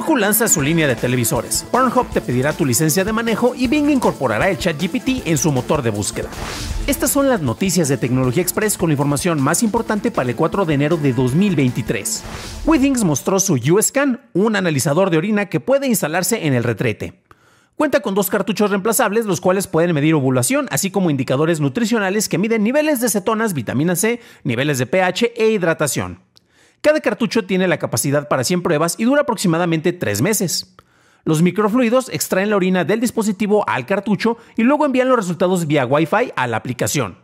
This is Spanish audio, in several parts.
Roku lanza su línea de televisores. Pornhub te pedirá tu licencia de manejo y Bing incorporará el chat GPT en su motor de búsqueda. Estas son las noticias de Tecnología Express con la información más importante para el 4 de enero de 2023. Withings mostró su USCAN, un analizador de orina que puede instalarse en el retrete. Cuenta con dos cartuchos reemplazables, los cuales pueden medir ovulación, así como indicadores nutricionales que miden niveles de cetonas, vitamina C, niveles de pH e hidratación. Cada cartucho tiene la capacidad para 100 pruebas y dura aproximadamente 3 meses. Los microfluidos extraen la orina del dispositivo al cartucho y luego envían los resultados vía Wi-Fi a la aplicación.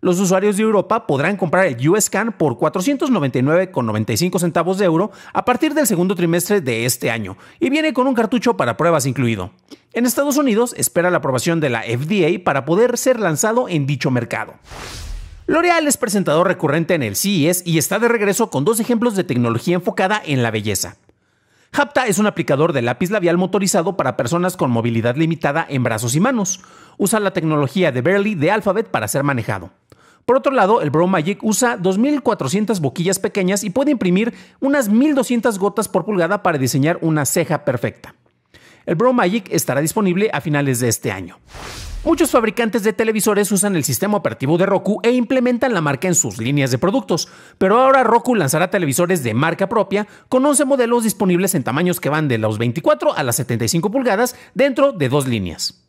Los usuarios de Europa podrán comprar el USCAN por 499,95 centavos de euro a partir del segundo trimestre de este año y viene con un cartucho para pruebas incluido. En Estados Unidos espera la aprobación de la FDA para poder ser lanzado en dicho mercado. L'Oreal es presentador recurrente en el CES y está de regreso con dos ejemplos de tecnología enfocada en la belleza. Hapta es un aplicador de lápiz labial motorizado para personas con movilidad limitada en brazos y manos. Usa la tecnología de Berly de Alphabet para ser manejado. Por otro lado, el Brow Magic usa 2400 boquillas pequeñas y puede imprimir unas 1200 gotas por pulgada para diseñar una ceja perfecta. El Brow Magic estará disponible a finales de este año. Muchos fabricantes de televisores usan el sistema operativo de Roku e implementan la marca en sus líneas de productos, pero ahora Roku lanzará televisores de marca propia con 11 modelos disponibles en tamaños que van de los 24 a las 75 pulgadas dentro de dos líneas.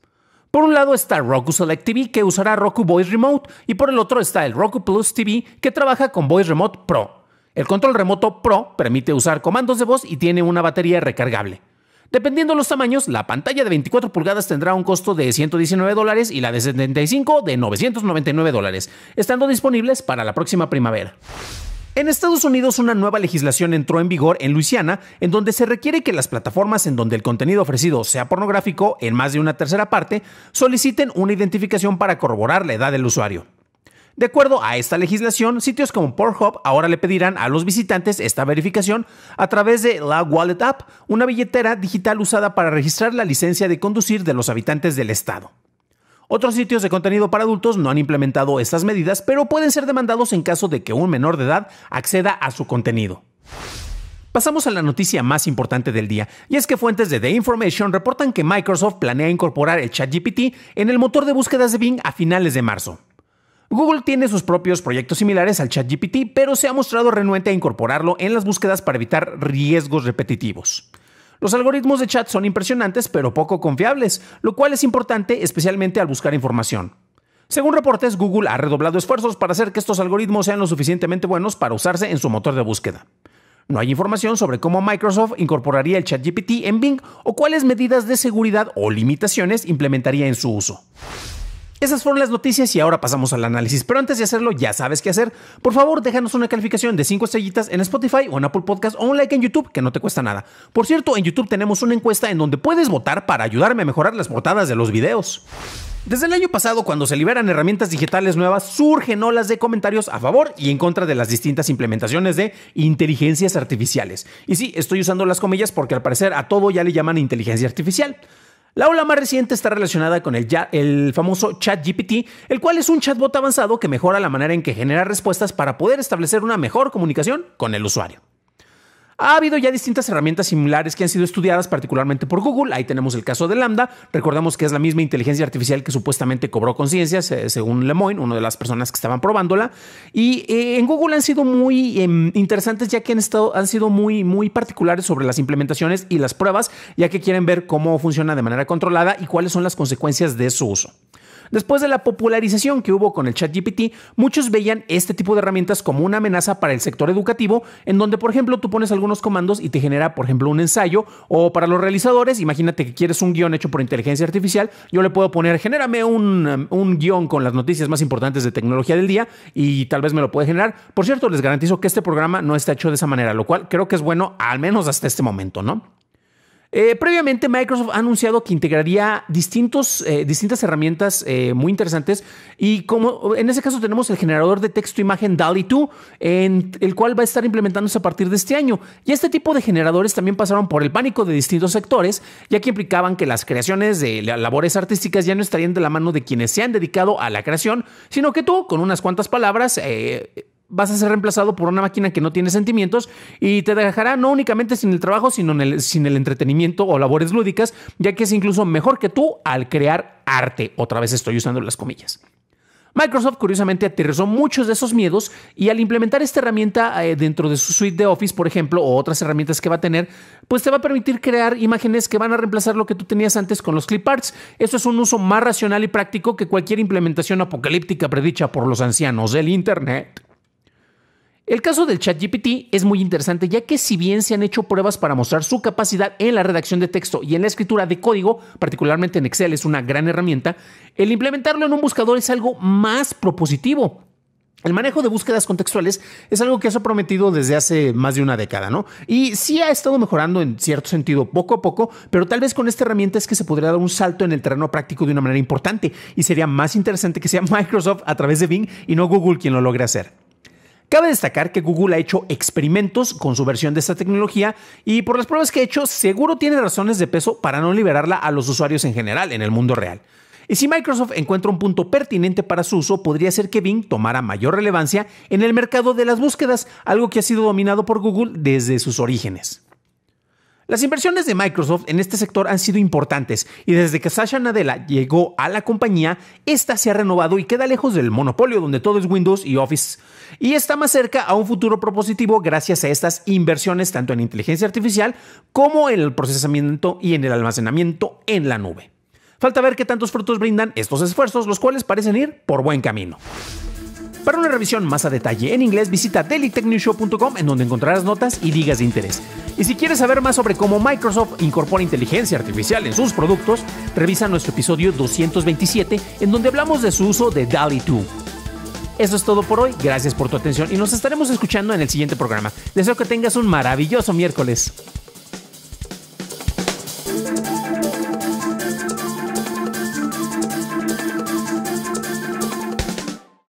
Por un lado está Roku Select TV que usará Roku Voice Remote y por el otro está el Roku Plus TV que trabaja con Voice Remote Pro. El control remoto Pro permite usar comandos de voz y tiene una batería recargable. Dependiendo de los tamaños, la pantalla de 24 pulgadas tendrá un costo de 119 dólares y la de 75 de 999 dólares, estando disponibles para la próxima primavera. En Estados Unidos una nueva legislación entró en vigor en Luisiana, en donde se requiere que las plataformas en donde el contenido ofrecido sea pornográfico en más de una tercera parte soliciten una identificación para corroborar la edad del usuario. De acuerdo a esta legislación, sitios como Pornhub ahora le pedirán a los visitantes esta verificación a través de la Wallet App, una billetera digital usada para registrar la licencia de conducir de los habitantes del estado. Otros sitios de contenido para adultos no han implementado estas medidas, pero pueden ser demandados en caso de que un menor de edad acceda a su contenido. Pasamos a la noticia más importante del día, y es que fuentes de The Information reportan que Microsoft planea incorporar el ChatGPT en el motor de búsquedas de Bing a finales de marzo. Google tiene sus propios proyectos similares al ChatGPT, pero se ha mostrado renuente a incorporarlo en las búsquedas para evitar riesgos repetitivos. Los algoritmos de chat son impresionantes pero poco confiables, lo cual es importante especialmente al buscar información. Según reportes, Google ha redoblado esfuerzos para hacer que estos algoritmos sean lo suficientemente buenos para usarse en su motor de búsqueda. No hay información sobre cómo Microsoft incorporaría el ChatGPT en Bing o cuáles medidas de seguridad o limitaciones implementaría en su uso. Esas fueron las noticias y ahora pasamos al análisis. Pero antes de hacerlo, ya sabes qué hacer. Por favor, déjanos una calificación de 5 estrellitas en Spotify o en Apple Podcast o un like en YouTube, que no te cuesta nada. Por cierto, en YouTube tenemos una encuesta en donde puedes votar para ayudarme a mejorar las portadas de los videos. Desde el año pasado, cuando se liberan herramientas digitales nuevas, surgen olas de comentarios a favor y en contra de las distintas implementaciones de inteligencias artificiales. Y sí, estoy usando las comillas porque al parecer a todo ya le llaman inteligencia artificial. La ola más reciente está relacionada con el, el famoso ChatGPT, el cual es un chatbot avanzado que mejora la manera en que genera respuestas para poder establecer una mejor comunicación con el usuario. Ha habido ya distintas herramientas similares que han sido estudiadas particularmente por Google. Ahí tenemos el caso de Lambda. recordemos que es la misma inteligencia artificial que supuestamente cobró conciencia, según Lemoyne, una de las personas que estaban probándola. Y eh, en Google han sido muy em, interesantes ya que han, estado, han sido muy, muy particulares sobre las implementaciones y las pruebas, ya que quieren ver cómo funciona de manera controlada y cuáles son las consecuencias de su uso. Después de la popularización que hubo con el ChatGPT, muchos veían este tipo de herramientas como una amenaza para el sector educativo, en donde, por ejemplo, tú pones algún unos comandos y te genera, por ejemplo, un ensayo. O para los realizadores, imagínate que quieres un guión hecho por inteligencia artificial, yo le puedo poner, genérame un, um, un guión con las noticias más importantes de tecnología del día y tal vez me lo puede generar. Por cierto, les garantizo que este programa no está hecho de esa manera, lo cual creo que es bueno, al menos hasta este momento, ¿no? Eh, previamente, Microsoft ha anunciado que integraría distintos, eh, distintas herramientas eh, muy interesantes. Y como en ese caso tenemos el generador de texto imagen DALI 2, en el cual va a estar implementándose a partir de este año. Y este tipo de generadores también pasaron por el pánico de distintos sectores, ya que implicaban que las creaciones de labores artísticas ya no estarían de la mano de quienes se han dedicado a la creación, sino que tú, con unas cuantas palabras, vas a ser reemplazado por una máquina que no tiene sentimientos y te dejará no únicamente sin el trabajo, sino en sin el entretenimiento o labores lúdicas, ya que es incluso mejor que tú al crear arte. Otra vez estoy usando las comillas. Microsoft curiosamente aterrizó muchos de esos miedos y al implementar esta herramienta eh, dentro de su suite de Office, por ejemplo, o otras herramientas que va a tener, pues te va a permitir crear imágenes que van a reemplazar lo que tú tenías antes con los clip arts. Eso es un uso más racional y práctico que cualquier implementación apocalíptica predicha por los ancianos del Internet. El caso del ChatGPT es muy interesante, ya que si bien se han hecho pruebas para mostrar su capacidad en la redacción de texto y en la escritura de código, particularmente en Excel es una gran herramienta, el implementarlo en un buscador es algo más propositivo. El manejo de búsquedas contextuales es algo que se ha prometido desde hace más de una década, ¿no? Y sí ha estado mejorando en cierto sentido poco a poco, pero tal vez con esta herramienta es que se podría dar un salto en el terreno práctico de una manera importante y sería más interesante que sea Microsoft a través de Bing y no Google quien lo logre hacer. Cabe destacar que Google ha hecho experimentos con su versión de esta tecnología y por las pruebas que ha hecho seguro tiene razones de peso para no liberarla a los usuarios en general en el mundo real. Y si Microsoft encuentra un punto pertinente para su uso, podría ser que Bing tomara mayor relevancia en el mercado de las búsquedas, algo que ha sido dominado por Google desde sus orígenes. Las inversiones de Microsoft en este sector han sido importantes y desde que Sasha Nadella llegó a la compañía, esta se ha renovado y queda lejos del monopolio donde todo es Windows y Office y está más cerca a un futuro propositivo gracias a estas inversiones tanto en inteligencia artificial como en el procesamiento y en el almacenamiento en la nube. Falta ver qué tantos frutos brindan estos esfuerzos, los cuales parecen ir por buen camino. Para una revisión más a detalle en inglés, visita dailytechnewshow.com en donde encontrarás notas y ligas de interés. Y si quieres saber más sobre cómo Microsoft incorpora inteligencia artificial en sus productos, revisa nuestro episodio 227 en donde hablamos de su uso de DALI 2. Eso es todo por hoy, gracias por tu atención y nos estaremos escuchando en el siguiente programa. Deseo que tengas un maravilloso miércoles.